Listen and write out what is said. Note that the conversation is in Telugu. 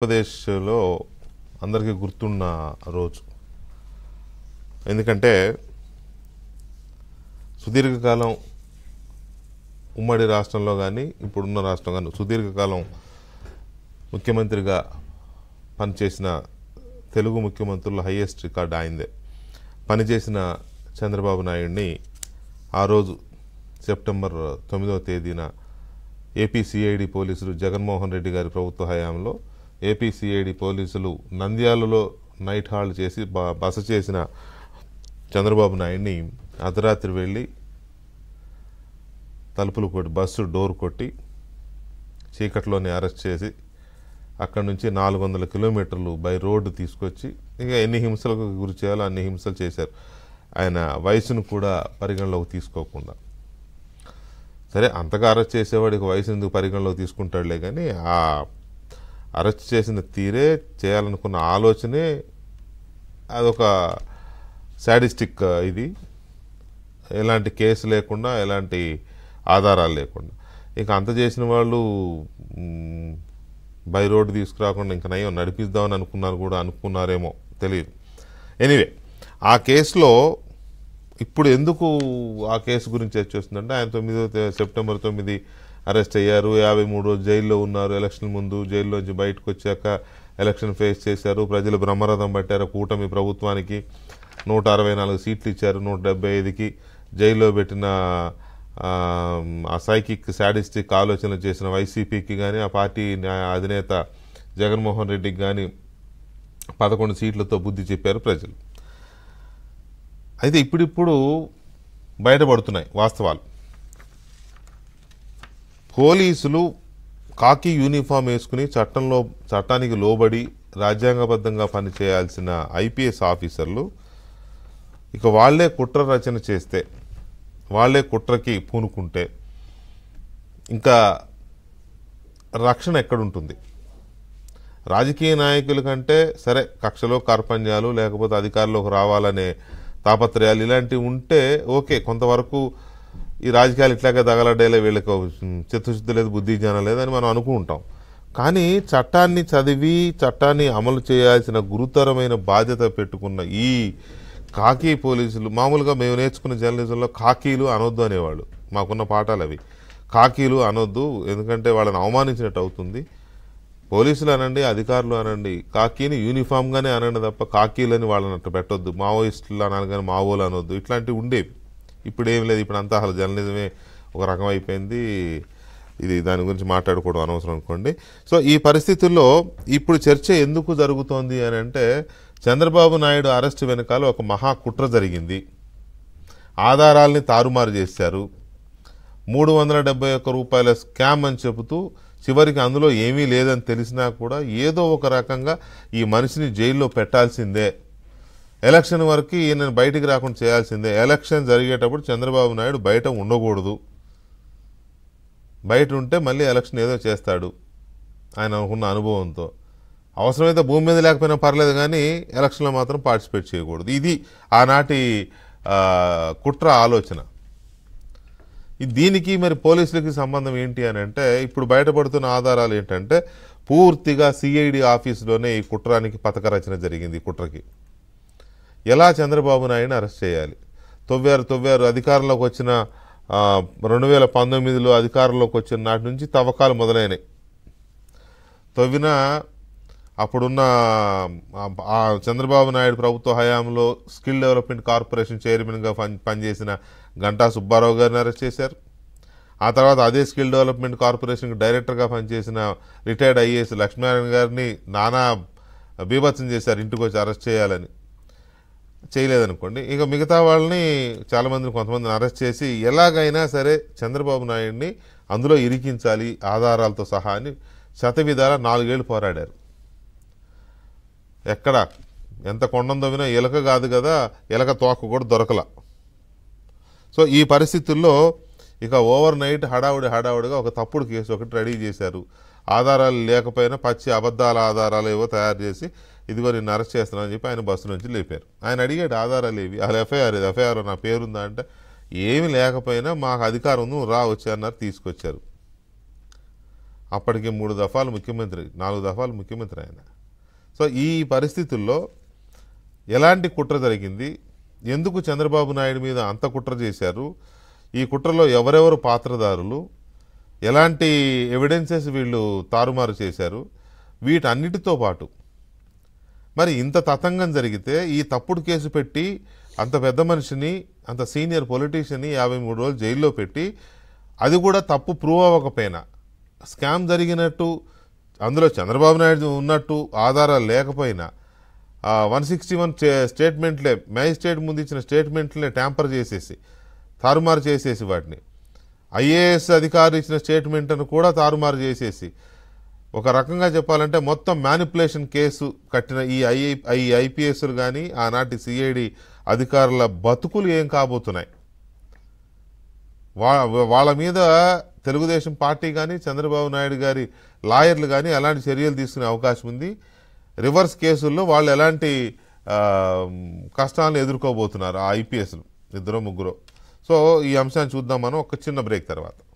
ఆంధ్రప్రదేశ్లో అందరికీ గుర్తున్న రోజు ఎందుకంటే సుదీర్ఘకాలం ఉమ్మడి రాష్ట్రంలో కానీ ఇప్పుడున్న రాష్ట్రం కానీ సుదీర్ఘకాలం ముఖ్యమంత్రిగా పనిచేసిన తెలుగు ముఖ్యమంత్రుల హయ్యెస్ట్ రికార్డ్ ఆయిందే పనిచేసిన చంద్రబాబు నాయుడిని ఆ రోజు సెప్టెంబర్ తొమ్మిదవ తేదీన ఏపీ సిఐడి పోలీసులు జగన్మోహన్ రెడ్డి గారి ప్రభుత్వ హయాంలో ఏపీసీఐడి పోలీసులు నంద్యాలలో నైట్ హాల్ చేసి బస చేసిన చంద్రబాబు నాయుడిని అర్ధరాత్రి వెళ్ళి తలుపులు కొట్టి బస్సు డోర్ కొట్టి చీకట్లోనే అరెస్ట్ చేసి అక్కడ నుంచి నాలుగు వందల కిలోమీటర్లు బై రోడ్డు తీసుకొచ్చి ఇంకా ఎన్ని హింసలకు గురి చేయాలో అన్ని హింసలు చేశారు ఆయన వయసును కూడా పరిగణలోకి తీసుకోకుండా సరే అంతగా అరెస్ట్ చేసేవాడికి వయసు ఎందుకు పరిగణలోకి తీసుకుంటాడులే కానీ ఆ అరెస్ట్ చేసిన తీరే చేయాలనుకున్న ఆలోచనే అదొక శాడిస్టిక్ ఇది ఎలాంటి కేసు లేకుండా ఎలాంటి ఆధారాలు లేకుండా ఇంకా అంత చేసిన వాళ్ళు బై రోడ్డు తీసుకురాకుండా ఇంకా నయం నడిపిద్దామని అనుకున్నారు కూడా అనుకున్నారేమో తెలియదు ఎనీవే ఆ కేసులో ఇప్పుడు ఎందుకు ఆ కేసు గురించి వచ్చేస్తుందంటే ఆయన తొమ్మిదో సెప్టెంబర్ తొమ్మిది అరెస్ట్ అయ్యారు యాభై మూడు రోజులు జైల్లో ఉన్నారు ఎలక్షన్ ముందు జైల్లోంచి బయటకు వచ్చాక ఎలక్షన్ ఫేస్ చేశారు ప్రజలు బ్రహ్మరథం పట్టారు కూటమి ప్రభుత్వానికి నూట అరవై నాలుగు సీట్లు ఇచ్చారు నూట డెబ్బై ఐదుకి జైల్లో పెట్టిన ఆ సైకిక్ శాడిస్టిక్ ఆలోచనలు చేసిన వైసీపీకి కానీ ఆ పార్టీ అధినేత జగన్మోహన్ రెడ్డికి కానీ పదకొండు సీట్లతో బుద్ధి చెప్పారు ప్రజలు అయితే ఇప్పుడిప్పుడు బయటపడుతున్నాయి వాస్తవాలు పోలీసులు కాకి యూనిఫామ్ వేసుకుని చట్టంలో చట్టానికి లోబడి రాజ్యాంగబద్ధంగా పనిచేయాల్సిన ఐపీఎస్ ఆఫీసర్లు ఇక వాళ్లే కుట్ర రచన చేస్తే వాళ్లే కుట్రకి పూనుకుంటే ఇంకా రక్షణ ఎక్కడుంటుంది రాజకీయ నాయకుల కంటే సరే కక్షలో కార్పణ్యాలు లేకపోతే అధికారులకు రావాలనే తాపత్రయాలు ఇలాంటివి ఉంటే ఓకే కొంతవరకు ఈ రాజకీయాలు ఇట్లాగే తగలడ్డేలే వీళ్ళకి చిత్తశుద్ధి లేదు బుద్ధి జ్ఞానం లేదని మనం అనుకుంటాం కానీ చట్టాన్ని చదివి చట్టాన్ని అమలు చేయాల్సిన గురుతరమైన బాధ్యత పెట్టుకున్న ఈ కాకీ పోలీసులు మామూలుగా మేము నేర్చుకున్న జర్నలిజంలో కాకీలు అనొద్దు అనేవాళ్ళు మాకున్న పాఠాలు అవి కాకీలు అనొద్దు ఎందుకంటే వాళ్ళని అవమానించినట్టు అవుతుంది పోలీసులు అనండి అధికారులు అనండి కాకీని యూనిఫామ్గానే అనండి తప్ప కాకీలని వాళ్ళని అట్లా పెట్టొద్దు మావోయిస్టులు అనాలి కానీ మావోలు అనొద్దు ఇట్లాంటివి ఉండేవి ఇప్పుడు ఏం లేదు ఇప్పుడు అంతా అసలు జర్నలిజమే ఒక రకం అయిపోయింది ఇది దాని గురించి మాట్లాడుకోవడం అనవసరం అనుకోండి సో ఈ పరిస్థితుల్లో ఇప్పుడు చర్చ ఎందుకు జరుగుతోంది అని అంటే చంద్రబాబు నాయుడు అరెస్ట్ వెనకాల ఒక మహా కుట్ర జరిగింది ఆధారాలని తారుమారు చేశారు మూడు వందల డెబ్బై ఒక్క రూపాయల స్కామ్ అని చెబుతూ చివరికి అందులో ఏమీ లేదని తెలిసినా కూడా ఏదో ఒక రకంగా ఈ మనిషిని జైల్లో పెట్టాల్సిందే ఎలక్షన్ వరకు ఈయనను బయటికి రాకుండా చేయాల్సిందే ఎలక్షన్ జరిగేటప్పుడు చంద్రబాబు నాయుడు బయట ఉండకూడదు బయట ఉంటే మళ్ళీ ఎలక్షన్ ఏదో చేస్తాడు ఆయన అనుకున్న అనుభవంతో అవసరమైతే భూమి మీద లేకపోయినా పర్లేదు కానీ ఎలక్షన్లో మాత్రం పార్టిసిపేట్ చేయకూడదు ఇది ఆనాటి కుట్ర ఆలోచన దీనికి మరి పోలీసులకి సంబంధం ఏంటి అని అంటే ఇప్పుడు బయటపడుతున్న ఆధారాలు ఏంటంటే పూర్తిగా సిఐడి ఆఫీసులోనే ఈ కుట్రానికి పథక రచన జరిగింది ఈ కుట్రకి ఎలా చంద్రబాబు నాయుడిని అరెస్ట్ చేయాలి తొవ్వారు తొవ్వారు అధికారంలోకి వచ్చిన రెండు వేల పంతొమ్మిదిలో అధికారంలోకి వచ్చిన నాటి నుంచి తవ్వకాలు మొదలైనవి తవ్విన అప్పుడున్న చంద్రబాబు నాయుడు ప్రభుత్వ హయాంలో స్కిల్ డెవలప్మెంట్ కార్పొరేషన్ చైర్మన్గా పనిచేసిన గంటా సుబ్బారావు గారిని అరెస్ట్ చేశారు ఆ తర్వాత అదే స్కిల్ డెవలప్మెంట్ కార్పొరేషన్కి డైరెక్టర్గా పనిచేసిన రిటైర్డ్ ఐఏఎస్ లక్ష్మీనారాయణ గారిని నానా బీభత్సం చేశారు ఇంటికి వచ్చి అరెస్ట్ చేయాలని చేయలేదనుకోండి ఇక మిగతా వాళ్ళని చాలామందిని కొంతమందిని అరెస్ట్ చేసి ఎలాగైనా సరే చంద్రబాబు నాయుడిని అందులో ఇరికించాలి ఆధారాలతో సహా అని శతవిధాల నాలుగేళ్లు పోరాడారు ఎక్కడ ఎంత కొండందవినా ఎలక కాదు కదా ఎలక తోక కూడా దొరకల సో ఈ పరిస్థితుల్లో ఇక ఓవర్ నైట్ హడావుడి హడావుడిగా ఒక తప్పుడు కేసు ఒకటి రెడీ చేశారు ఆధారాలు లేకపోయినా పచ్చి అబద్ధాల ఆధారాలు ఏవో తయారు చేసి ఇదిగో నేను అరెస్ట్ చేస్తున్నానని చెప్పి ఆయన బస్సు నుంచి లేపారు ఆయన అడిగాడు ఆధారాలు ఏవి అసలు ఎఫ్ఐఆర్ ఇది ఎఫ్ఐఆర్ నా పేరుందా అంటే ఏమి లేకపోయినా మాకు అధికారం ఉంది రా వచ్చారన్నారు తీసుకొచ్చారు అప్పటికి మూడు దఫాలు ముఖ్యమంత్రి నాలుగు దఫాలు ముఖ్యమంత్రి ఆయన సో ఈ పరిస్థితుల్లో ఎలాంటి కుట్ర జరిగింది ఎందుకు చంద్రబాబు నాయుడు మీద అంత కుట్ర చేశారు ఈ కుట్రలో ఎవరెవరు పాత్రదారులు ఎలాంటి ఎవిడెన్సెస్ వీళ్ళు తారుమారు చేశారు వీటన్నిటితో పాటు మరి ఇంత తతంగం జరిగితే ఈ తప్పుడు కేసు పెట్టి అంత పెద్ద మనిషిని అంత సీనియర్ పొలిటీషియన్ని యాభై మూడు రోజులు జైల్లో పెట్టి అది కూడా తప్పు ప్రూవ్ అవ్వకపోయినా స్కామ్ జరిగినట్టు అందులో చంద్రబాబు నాయుడు ఉన్నట్టు ఆధారాలు లేకపోయినా వన్ సిక్స్టీ వన్ స్టేట్మెంట్లే మ్యాజిస్ట్రేట్ ముందు ఇచ్చిన స్టేట్మెంట్లే ట్యాంపర్ చేసేసి తారుమారు చేసేసి వాటిని ఐఏఎస్ అధికారులు ఇచ్చిన స్టేట్మెంట్ను కూడా తారుమారు చేసేసి ఒక రకంగా చెప్పాలంటే మొత్తం మ్యానిపులేషన్ కేసు కట్టిన ఈ ఐఐ ఈ ఐపీఎస్లు కానీ ఆనాటి సిఐడి అధికారుల బతుకులు ఏం కాబోతున్నాయి వా వాళ్ళ మీద తెలుగుదేశం పార్టీ కానీ చంద్రబాబు నాయుడు గారి లాయర్లు కానీ ఎలాంటి చర్యలు తీసుకునే అవకాశం ఉంది రివర్స్ కేసుల్లో వాళ్ళు ఎలాంటి కష్టాలను ఎదుర్కోబోతున్నారు ఆ ఐపీఎస్లు ఇద్దరు ముగ్గురు సో ఈ అంశాన్ని చూద్దాం మనం ఒక చిన్న బ్రేక్ తర్వాత